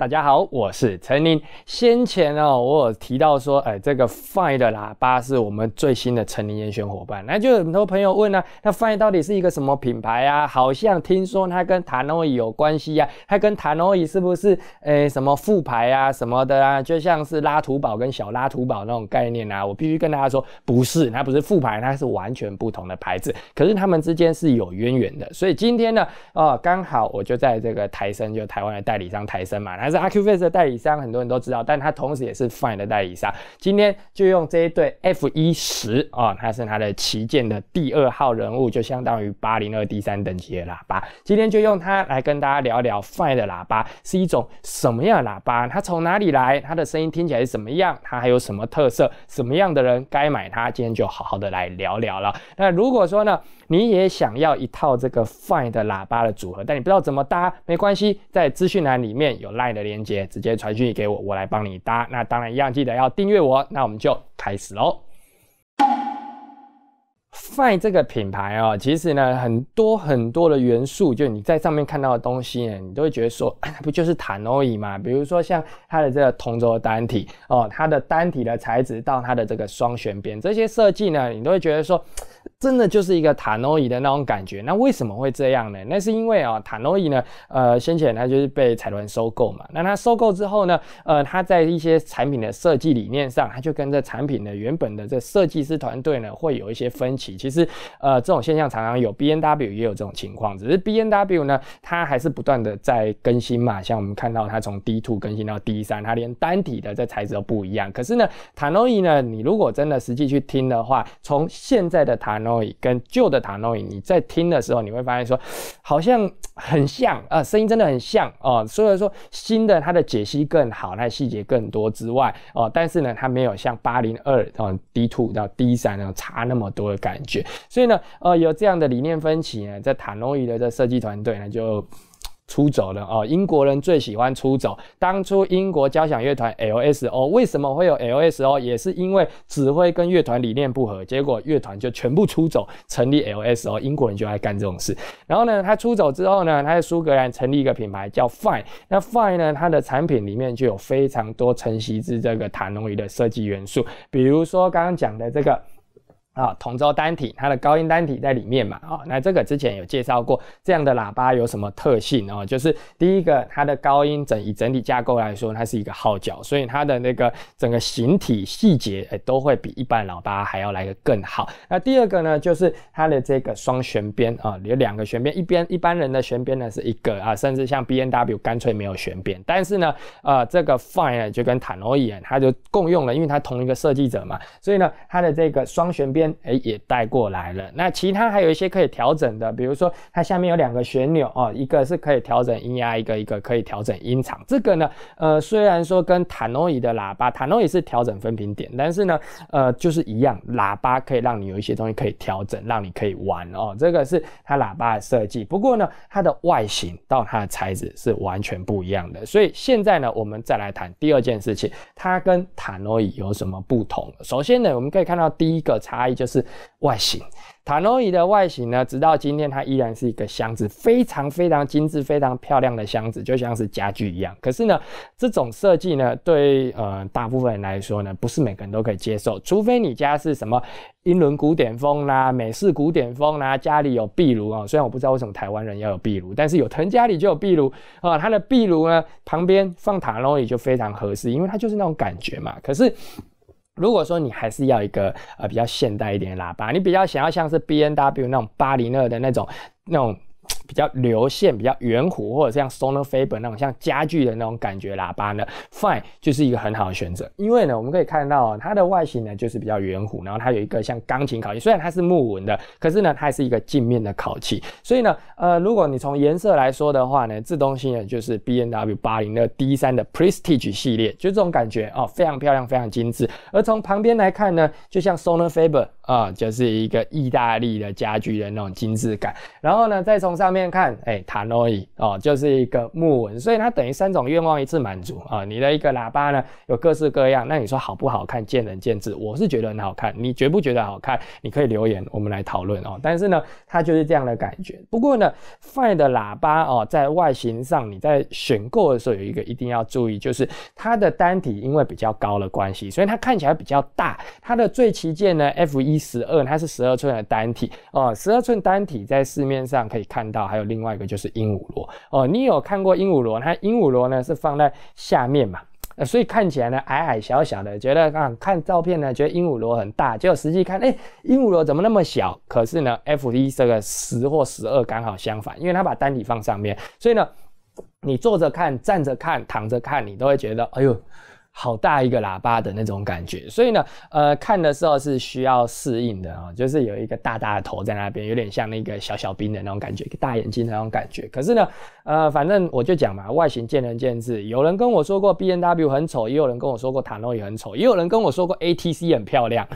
大家好，我是陈林。先前呢，我有提到说，哎，这个 Fine 的喇叭是我们最新的陈林烟选伙伴。那就很多朋友问呢，那 Fine 到底是一个什么品牌啊？好像听说它跟塔诺伊有关系呀，它跟塔诺伊是不是哎什么副牌啊什么的啊？就像是拉图堡跟小拉图堡那种概念啊。我必须跟大家说，不是，它不是副牌，它是完全不同的牌子。可是他们之间是有渊源的。所以今天呢，哦，刚好我就在这个台生，就台湾的代理商台生嘛，那。是 A Q Face 的代理商，很多人都知道，但它同时也是 Fine 的代理商。今天就用这一对 F 一十啊，它是它的旗舰的第二号人物，就相当于八零二第三等级的喇叭。今天就用它来跟大家聊聊 Fine 的喇叭是一种什么样的喇叭，它从哪里来，它的声音听起来是什么样，它还有什么特色，什么样的人该买它。今天就好好的来聊聊了。那如果说呢？你也想要一套这个 Fine 的喇叭的组合，但你不知道怎么搭，没关系，在资讯栏里面有 Line 的连接，直接传讯给我，我来帮你搭。那当然一样，记得要订阅我。那我们就开始喽。Fine 这个品牌哦，其实呢，很多很多的元素，就你在上面看到的东西，你都会觉得说，不就是 t a 椅嘛？比如说像它的这个同轴单体哦，它的单体的材质到它的这个双旋边这些设计呢，你都会觉得说。真的就是一个塔诺伊的那种感觉，那为什么会这样呢？那是因为啊，塔诺伊呢，呃，先前它就是被彩轮收购嘛，那它收购之后呢，呃，它在一些产品的设计理念上，它就跟这产品的原本的这设计师团队呢，会有一些分歧。其实，呃，这种现象常常有，B N W 也有这种情况，只是 B N W 呢，它还是不断的在更新嘛，像我们看到它从 D two 更新到 D 三，它连单体的这材质都不一样。可是呢，塔诺伊呢，你如果真的实际去听的话，从现在的塔诺。跟旧的塔诺伊，你在听的时候，你会发现说，好像很像啊，声音真的很像啊。虽然说新的它的解析更好，那细节更多之外哦，但是呢，它没有像八零二啊 D two 到 D 三那种差那么多的感觉。所以呢，呃，有这样的理念分歧呢，在塔诺伊的这设计团队呢就。出走了啊！英国人最喜欢出走。当初英国交响乐团 L S O 为什么会有 L S O？也是因为指挥跟乐团理念不合，结果乐团就全部出走，成立 L S O。英国人就爱干这种事。然后呢，他出走之后呢，他在苏格兰成立一个品牌叫 Fine。那 Fine 呢，它的产品里面就有非常多承袭自这个塔龙鱼的设计元素，比如说刚刚讲的这个。啊，同轴单体，它的高音单体在里面嘛，啊，那这个之前有介绍过，这样的喇叭有什么特性哦？就是第一个，它的高音整以整体架构来说，它是一个号角，所以它的那个整个形体细节，哎，都会比一般喇叭还要来的更好。那第二个呢，就是它的这个双旋边啊，有两个旋边，一边一般人的旋边呢是一个啊，甚至像 B N W 干脆没有旋边，但是呢，呃，这个 Fine 就跟坦罗一样，它就共用了，因为它同一个设计者嘛，所以呢，它的这个双旋边。边哎，也带过来了。那其他还有一些可以调整的，比如说它下面有两个旋钮哦，一个是可以调整音压，一个一个可以调整音场。这个呢，呃，虽然说跟塔诺伊的喇叭，塔诺伊是调整分频点，但是呢，呃，就是一样，喇叭可以让你有一些东西可以调整，让你可以玩哦。这个是它喇叭的设计。不过呢，它的外形到它的材质是完全不一样的。所以现在呢，我们再来谈第二件事情，它跟塔诺伊有什么不同？首先呢，我们可以看到第一个差异。就是外形，塔诺椅的外形呢，直到今天它依然是一个箱子，非常非常精致、非常漂亮的箱子，就像是家具一样。可是呢，这种设计呢，对呃大部分人来说呢，不是每个人都可以接受，除非你家是什么英伦古典风啦、美式古典风啦，家里有壁炉啊。虽然我不知道为什么台湾人要有壁炉，但是有藤家里就有壁炉啊。它的壁炉呢，旁边放塔诺椅就非常合适，因为它就是那种感觉嘛。可是。如果说你还是要一个呃比较现代一点的喇叭，你比较想要像是 B&W N 那种八零二的那种那种。比较流线、比较圆弧，或者像 s o n o r Faber 那种像家具的那种感觉喇叭呢，Fine 就是一个很好的选择。因为呢，我们可以看到它的外形呢就是比较圆弧，然后它有一个像钢琴烤漆，虽然它是木纹的，可是呢它是一个镜面的烤漆。所以呢，呃，如果你从颜色来说的话呢，这东西呢就是 B&W N 八零的 D 三的 Prestige 系列，就这种感觉哦，非常漂亮，非常精致。而从旁边来看呢，就像 s o n o r Faber 啊，就是一个意大利的家具的那种精致感。然后呢，再从上面。看，哎，塔诺伊哦，就是一个木纹，所以它等于三种愿望一次满足啊。你的一个喇叭呢，有各式各样，那你说好不好看，见仁见智。我是觉得很好看，你觉不觉得好看？你可以留言，我们来讨论哦。但是呢，它就是这样的感觉。不过呢，Fi n e 的喇叭哦，在外形上，你在选购的时候有一个一定要注意，就是它的单体因为比较高的关系，所以它看起来比较大。它的最旗舰呢，F 一十二，它是十二寸的单体哦，十二寸单体在市面上可以看到。还有另外一个就是鹦鹉螺哦，你有看过鹦鹉螺？它鹦鹉螺呢是放在下面嘛？呃，所以看起来呢矮矮小小的，觉得啊看照片呢觉得鹦鹉螺很大，结果实际看，哎，鹦鹉螺怎么那么小？可是呢，F 一这个十或十二刚好相反，因为它把单体放上面，所以呢，你坐着看、站着看、躺着看，你都会觉得哎呦。好大一个喇叭的那种感觉，所以呢，呃，看的时候是需要适应的啊，就是有一个大大的头在那边，有点像那个小小兵的那种感觉，一个大眼睛的那种感觉。可是呢，呃，反正我就讲嘛，外形见仁见智。有人跟我说过 B N W 很丑，也有人跟我说过塔诺也很丑，也有人跟我说过 A T C 很漂亮。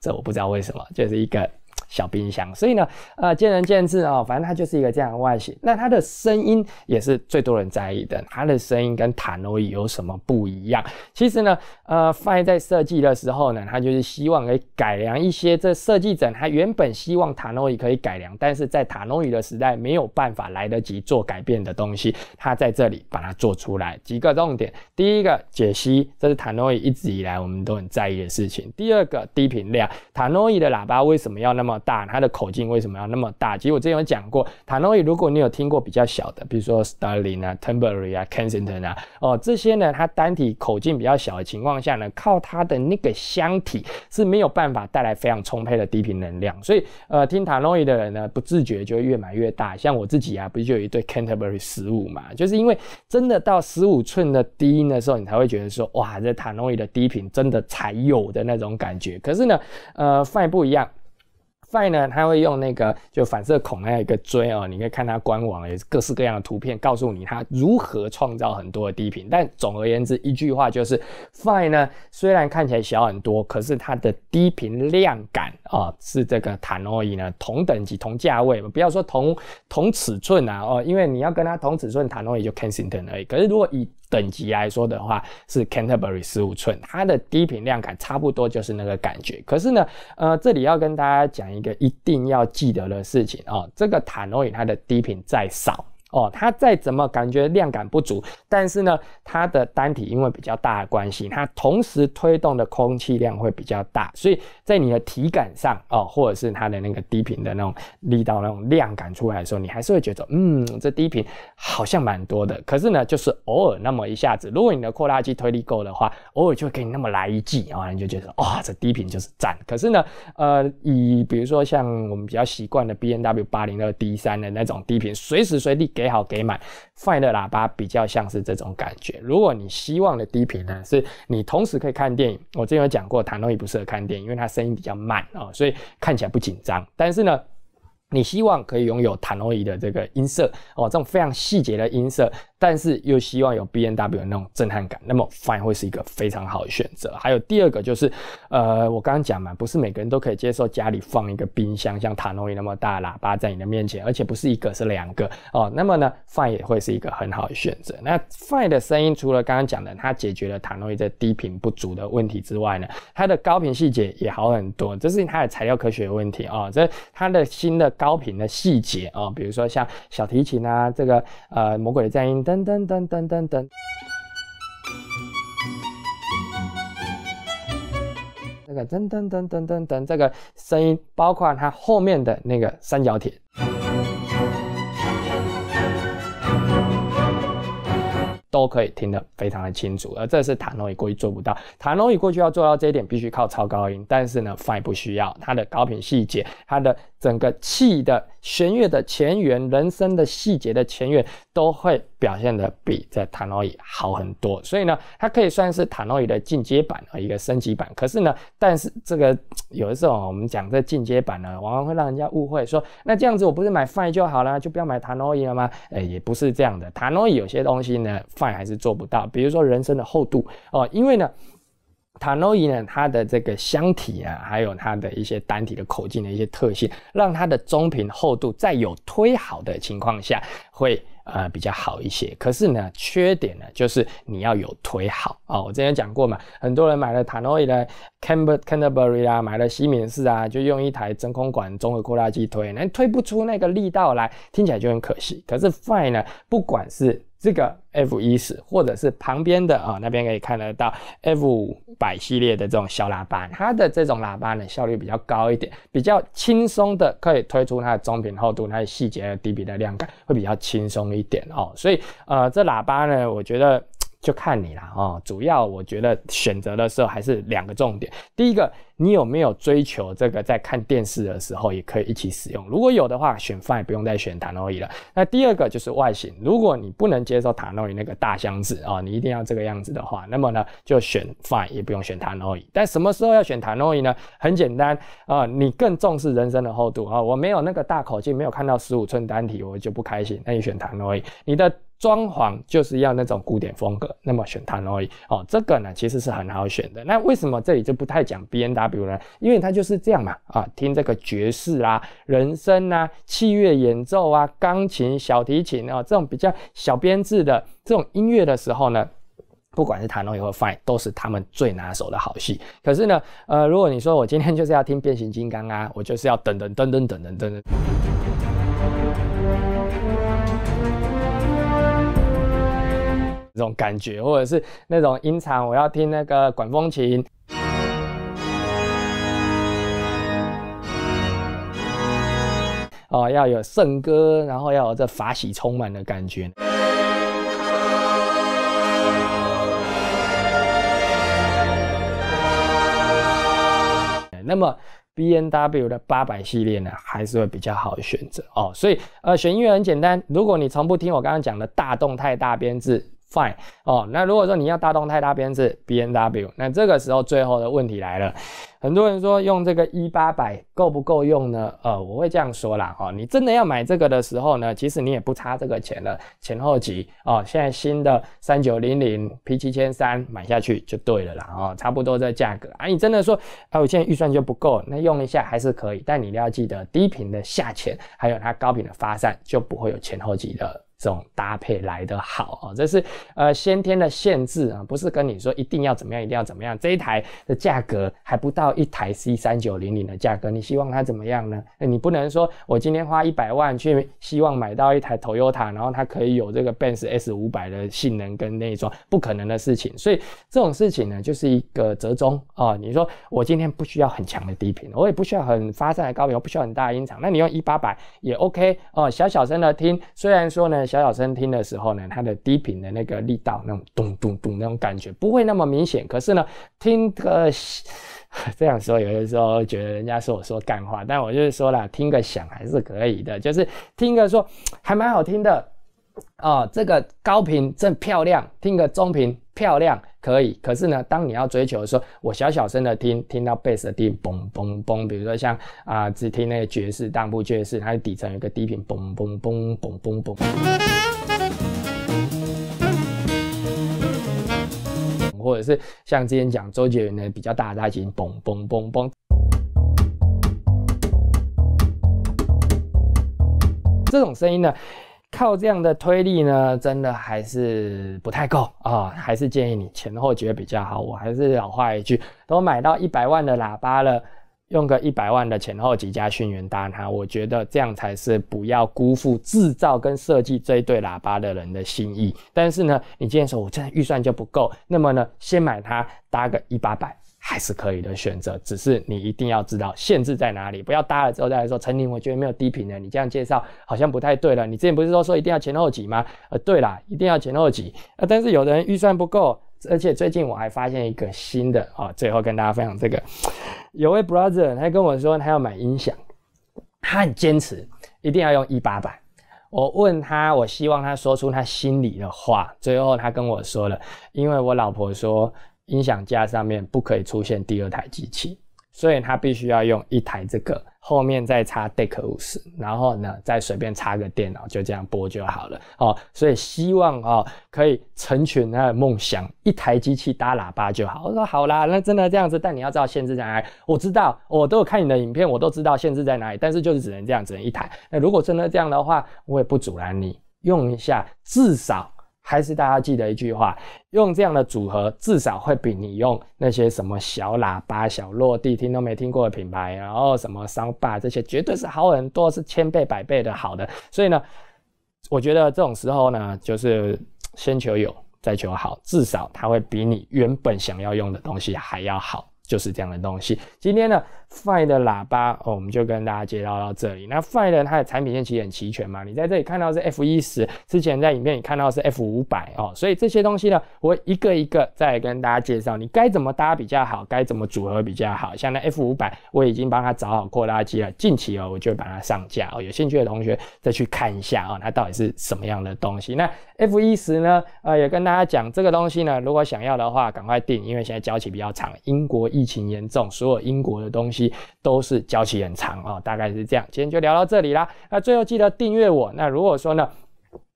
这我不知道为什么，就是一个。小冰箱，所以呢，呃，见仁见智啊，反正它就是一个这样的外形。那它的声音也是最多人在意的，它的声音跟塔诺伊有什么不一样？其实呢，呃，FI 在设计的时候呢，它就是希望可以改良一些这设计者他原本希望塔诺伊可以改良，但是在塔诺伊的时代没有办法来得及做改变的东西，它在这里把它做出来。几个重点，第一个解析，这是塔诺伊一直以来我们都很在意的事情。第二个低频量，塔诺伊的喇叭为什么要那么？大它的口径为什么要那么大？其实我之前有讲过，塔诺伊。如果你有听过比较小的，比如说 Stirling 啊、t e m t e r b u r y 啊、Kensington 啊，哦，这些呢，它单体口径比较小的情况下呢，靠它的那个箱体是没有办法带来非常充沛的低频能量。所以，呃，听塔诺伊的人呢，不自觉就会越买越大。像我自己啊，不是就有一对 Canterbury 十五嘛，就是因为真的到十五寸的低音的时候，你才会觉得说，哇，这塔诺伊的低频真的才有的那种感觉。可是呢，呃，Fi 不一样。Fi 呢，它会用那个就反射孔那样一个锥哦，你可以看它官网有各式各样的图片，告诉你它如何创造很多的低频。但总而言之，一句话就是，Fi 呢虽然看起来小很多，可是它的低频量感啊，是这个 t a n o 呢同等级同价位，不要说同同尺寸啊哦，因为你要跟它同尺寸 t a n o 就 Cansington 而已。可是如果以等级来说的话，是 Canterbury 十五寸，它的低频量感差不多就是那个感觉。可是呢，呃，这里要跟大家讲一个一定要记得的事情哦，这个塔诺伊它的低频再少。哦，它再怎么感觉量感不足，但是呢，它的单体因为比较大的关系，它同时推动的空气量会比较大，所以在你的体感上，哦，或者是它的那个低频的那种力道那种量感出来的时候，你还是会觉得，嗯，这低频好像蛮多的。可是呢，就是偶尔那么一下子，如果你的扩拉机推力够的话，偶尔就会给你那么来一记啊，你就觉得，哇，这低频就是赞。可是呢，呃，以比如说像我们比较习惯的 B N W 八零二 D 三的那种低频，随时随地给。给好给满，快乐喇叭比较像是这种感觉。如果你希望的低频呢，是你同时可以看电影。我之前有讲过，谭龙伊不适合看电影，因为它声音比较慢啊，所以看起来不紧张。但是呢，你希望可以拥有塔诺伊的这个音色哦，这种非常细节的音色。但是又希望有 B&W N 的那种震撼感，那么 Fine 会是一个非常好的选择。还有第二个就是，呃，我刚刚讲嘛，不是每个人都可以接受家里放一个冰箱像塔诺伊那么大喇叭在你的面前，而且不是一个是两个哦。那么呢，Fine 也会是一个很好的选择。那 Fine 的声音除了刚刚讲的它解决了塔诺伊的低频不足的问题之外呢，它的高频细节也好很多。这是它的材料科学问题哦，这它的新的高频的细节啊，比如说像小提琴啊，这个呃魔鬼的战音等。噔噔噔噔噔噔，这个噔噔噔噔噔噔，这个声音包括它后面的那个三角铁。都可以听得非常的清楚，而这是塔诺伊过去做不到。塔诺伊过去要做到这一点，必须靠超高音，但是呢，Fi 不需要它的高频细节，它的整个气的弦乐的前缘、人声的细节的前缘都会表现的比在塔诺伊好很多。所以呢，它可以算是塔诺伊的进阶版和一个升级版。可是呢，但是这个有的时候我们讲这进阶版呢，往往会让人家误会说，那这样子我不是买 Fi 就好了，就不要买塔诺伊了吗？哎，也不是这样的。塔诺伊有些东西呢。还是做不到，比如说，人生的厚度哦，因为呢，塔诺伊呢，它的这个箱体啊，还有它的一些单体的口径的一些特性，让它的中频厚度在有推好的情况下会。呃，比较好一些。可是呢，缺点呢，就是你要有推好啊。我之前讲过嘛，很多人买了塔诺伊的 c a m b e r Canterbury 啊，买了西敏寺啊，就用一台真空管综合扩大机推，那推不出那个力道来，听起来就很可惜。可是 Fine 呢，不管是这个 F 一十，或者是旁边的啊，那边可以看得到 F 五百系列的这种小喇叭，它的这种喇叭呢，效率比较高一点，比较轻松的可以推出它的中频厚度，那些细节、dB 的量感会比较轻松。一点哦，所以呃，这喇叭呢，我觉得。就看你了啊，主要我觉得选择的时候还是两个重点。第一个，你有没有追求这个在看电视的时候也可以一起使用？如果有的话，选 Fine 不用再选 t a n o 了。那第二个就是外形，如果你不能接受 t a n o 那个大箱子啊，你一定要这个样子的话，那么呢就选 Fine 也不用选 t a n o 但什么时候要选 t a n o 呢？很简单啊，你更重视人生的厚度啊。我没有那个大口径，没有看到十五寸单体，我就不开心。那你选 t a n o 你的。装潢就是要那种古典风格，那么选它而已。哦，这个呢其实是很好选的。那为什么这里就不太讲 B N W 呢？因为它就是这样嘛。啊，听这个爵士啊、人声啊、器乐演奏啊、钢琴、小提琴啊这种比较小编制的这种音乐的时候呢，不管是弹隆伊或 Fine，都是他们最拿手的好戏。可是呢，呃，如果你说我今天就是要听变形金刚啊，我就是要噔噔噔噔噔噔噔。这种感觉，或者是那种音场，我要听那个管风琴哦，要有圣歌，然后要有这法喜充满的感觉。那么 B N W 的八百系列呢，还是会比较好的选择哦。所以，呃，选音乐很简单，如果你从不听我刚刚讲的大动态、大编制。fine 哦，那如果说你要大动态大编制 B N W，那这个时候最后的问题来了，很多人说用这个一八百够不够用呢？呃，我会这样说啦，哈，你真的要买这个的时候呢，其实你也不差这个钱了，前后级哦，现在新的三九零零 P 七千三买下去就对了啦，哦，差不多这价格啊，你真的说啊，我现在预算就不够，那用一下还是可以，但你要记得低频的下潜还有它高频的发散就不会有前后级的。这种搭配来得好啊，这是呃先天的限制啊，不是跟你说一定要怎么样，一定要怎么样。这一台的价格还不到一台 C 三九零零的价格，你希望它怎么样呢？那你不能说我今天花一百万去希望买到一台 Toyota，然后它可以有这个 Benz S 五百的性能跟内装，不可能的事情。所以这种事情呢，就是一个折中啊。你说我今天不需要很强的低频，我也不需要很发散的高频，我不需要很大的音场，那你用一八百也 OK 哦，小小声的听，虽然说呢。小小声听的时候呢，它的低频的那个力道，那种咚咚咚那种感觉不会那么明显。可是呢，听个 这样说，有的时候觉得人家说我说干话，但我就是说了，听个响还是可以的，就是听个说还蛮好听的。啊，这个高频正漂亮，听个中频漂亮可以。可是呢，当你要追求的时候，我小小声的听，听到 bass 的低嘣嘣嘣。比如说像啊，只听那个爵士、当铺爵士，它的底层有个低频嘣嘣嘣嘣嘣嘣。或者是像之前讲周杰伦的比较大大型嘣嘣嘣嘣。这种声音呢？靠这样的推力呢，真的还是不太够啊，还是建议你前后得比较好。我还是老话一句，都买到一百万的喇叭了，用个一百万的前后级加训员搭它，我觉得这样才是不要辜负制造跟设计这一对喇叭的人的心意。但是呢，你今天说我真的预算就不够，那么呢，先买它搭个一八百。还是可以的选择，只是你一定要知道限制在哪里，不要搭了之后再说。陈宁，我觉得没有低频的，你这样介绍好像不太对了。你之前不是说说一定要前后级吗？呃，对啦，一定要前后级。呃，但是有的人预算不够，而且最近我还发现一个新的啊，最后跟大家分享这个，有位 brother 他跟我说他要买音响，他很坚持一定要用一八版。我问他，我希望他说出他心里的话。最后他跟我说了，因为我老婆说。音响架上面不可以出现第二台机器，所以他必须要用一台这个，后面再插 deck 五十，然后呢再随便插个电脑，就这样播就好了。哦，所以希望啊可以成全他的梦想，一台机器搭喇叭就好。我说好啦，那真的这样子，但你要知道限制在哪里。我知道，我都有看你的影片，我都知道限制在哪里，但是就是只能这样，只能一台。那如果真的这样的话，我也不阻拦你用一下，至少。还是大家记得一句话，用这样的组合，至少会比你用那些什么小喇叭、小落地，听都没听过的品牌，然后什么商霸这些，绝对是好很多，是千倍百倍的好的。所以呢，我觉得这种时候呢，就是先求有，再求好，至少它会比你原本想要用的东西还要好。就是这样的东西。今天呢，Fi n 的喇叭，我们就跟大家介绍到这里。那 Fi n 的它的产品线其实很齐全嘛，你在这里看到是 F10，之前在影片里看到是 F500 哦，所以这些东西呢，我一个一个再跟大家介绍，你该怎么搭比较好，该怎么组合比较好。像那 F500，我已经帮他找好扩拉机了，近期哦，我就把它上架哦，有兴趣的同学再去看一下哦，它到底是什么样的东西。那 F10 呢，呃，也跟大家讲这个东西呢，如果想要的话，赶快订，因为现在交期比较长，英国。疫情严重，所有英国的东西都是交期很长啊，大概是这样。今天就聊到这里啦。那最后记得订阅我。那如果说呢，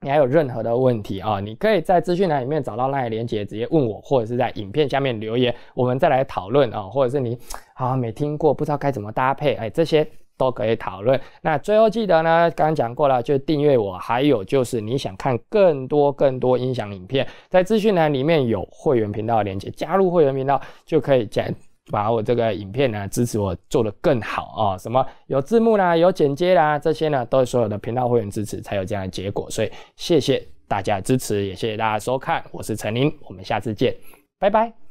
你还有任何的问题啊，你可以在资讯栏里面找到那个链接，直接问我，或者是在影片下面留言，我们再来讨论啊。或者是你好没听过，不知道该怎么搭配，哎，这些都可以讨论。那最后记得呢，刚刚讲过了，就订阅我。还有就是你想看更多更多音响影片，在资讯栏里面有会员频道的连接，加入会员频道就可以减。把我这个影片呢支持我做的更好啊，什么有字幕啦，有剪接啦，这些呢都是所有的频道会员支持才有这样的结果，所以谢谢大家的支持，也谢谢大家收看，我是陈林，我们下次见，拜拜。